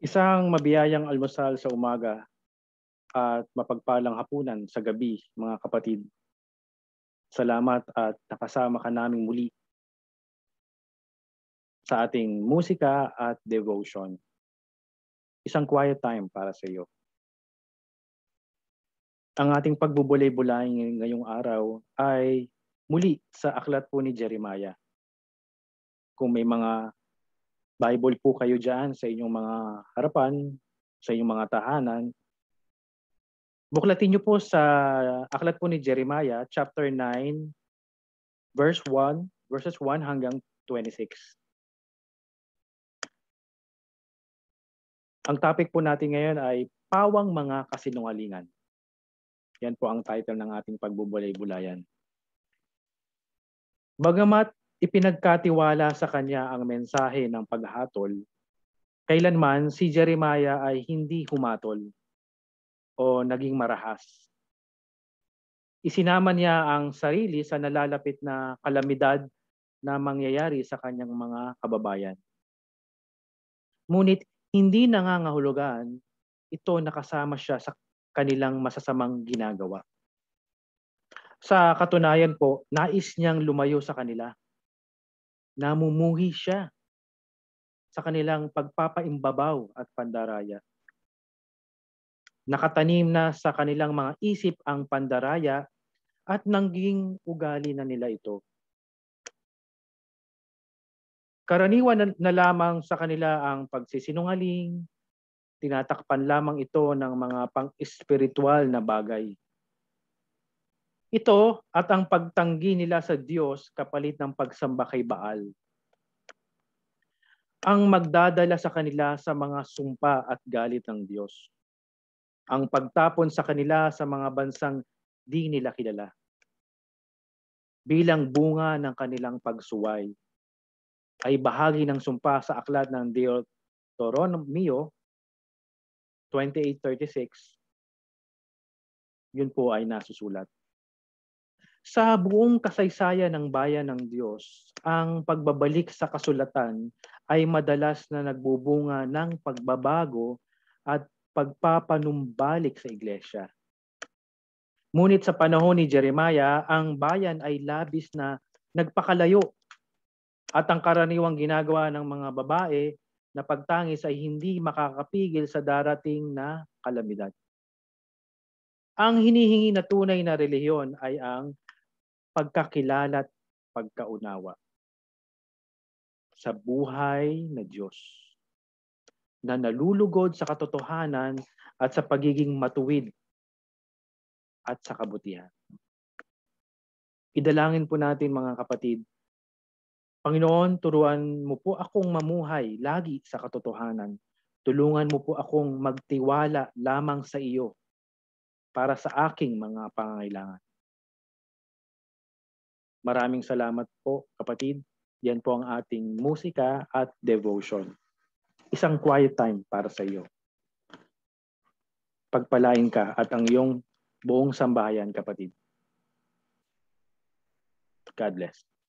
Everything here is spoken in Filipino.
Isang mabiyayang almusal sa umaga at mapagpalang hapunan sa gabi, mga kapatid. Salamat at nakasama ka naming muli sa ating musika at devotion. Isang quiet time para sa iyo. Ang ating pagbubulay-bulay ngayong araw ay muli sa aklat po ni Jeremiah. Kung may mga Bible po kayo dyan sa inyong mga harapan, sa inyong mga tahanan. Buklatin niyo po sa aklat po ni Jeremiah, chapter 9, verse 1, verses 1 hanggang 26. Ang topic po natin ngayon ay pawang mga kasinungalingan. Yan po ang title ng ating pagbubulay-bulayan. Bagamat ipinagkatiwala sa kanya ang mensahe ng paghatol, kailanman si Jeremiah ay hindi humatol o naging marahas. Isinama niya ang sarili sa nalalapit na kalamidad na mangyayari sa kanyang mga kababayan. Ngunit hindi nangangahulugan ito nakasama siya sa kanilang masasamang ginagawa. Sa katunayan po, nais niyang lumayo sa kanila namumuhi siya sa kanilang pagpapaimbabaw at pandaraya. Nakatanim na sa kanilang mga isip ang pandaraya at nanging ugali na nila ito. Karaniwan na, na lamang sa kanila ang pagsisinungaling, tinatakpan lamang ito ng mga pang-espiritual na bagay. Ito at ang pagtanggi nila sa Diyos kapalit ng pagsamba kay Baal ang magdadala sa kanila sa mga sumpa at galit ng Diyos. Ang pagtapon sa kanila sa mga bansang di nila kilala. Bilang bunga ng kanilang pagsuway ay bahagi ng sumpa sa aklat ng Deuteronomio 28.36. Yun po ay nasusulat. Sa buong kasaysayan ng bayan ng Diyos, ang pagbabalik sa kasulatan ay madalas na nagbubunga ng pagbabago at pagpapanumbalik sa iglesia. Ngunit sa panahon ni Jeremiah, ang bayan ay labis na nagpakalayo at ang karaniwang ginagawa ng mga babae na pagtangis ay hindi makakapigil sa darating na kalamidad. Ang hinihingi na tunay na reliyon ay ang pagkakilala at pagkaunawa sa buhay na Diyos na nalulugod sa katotohanan at sa pagiging matuwid at sa kabutihan. Idalangin po natin mga kapatid, Panginoon, turuan mo po akong mamuhay lagi sa katotohanan. Tulungan mo po akong magtiwala lamang sa iyo para sa aking mga pangangailangan. Maraming salamat po kapatid. Yan po ang ating musika at devotion. Isang quiet time para sa iyo. Pagpalain ka at ang iyong buong sambahayan kapatid. God bless.